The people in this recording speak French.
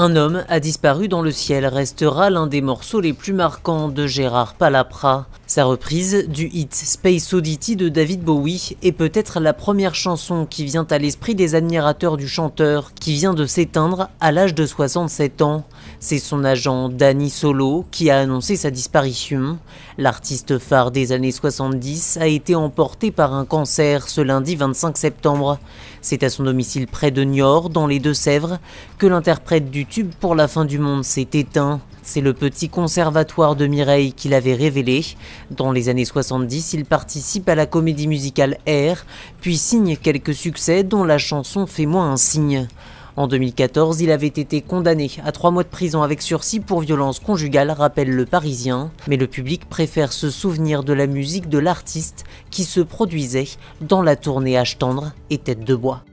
Un homme a disparu dans le ciel restera l'un des morceaux les plus marquants de Gérard Palapra. Sa reprise du hit Space Oddity de David Bowie est peut-être la première chanson qui vient à l'esprit des admirateurs du chanteur qui vient de s'éteindre à l'âge de 67 ans. C'est son agent Danny Solo qui a annoncé sa disparition. L'artiste phare des années 70 a été emporté par un cancer ce lundi 25 septembre. C'est à son domicile près de Niort, dans les Deux-Sèvres, que l'interprète du tube pour la fin du monde s'est éteint c'est le petit conservatoire de Mireille qu'il avait révélé. Dans les années 70, il participe à la comédie musicale Air, puis signe quelques succès dont la chanson fait moins un signe. En 2014, il avait été condamné à trois mois de prison avec sursis pour violence conjugale, rappelle le Parisien. Mais le public préfère se souvenir de la musique de l'artiste qui se produisait dans la tournée H tendre et Tête de bois.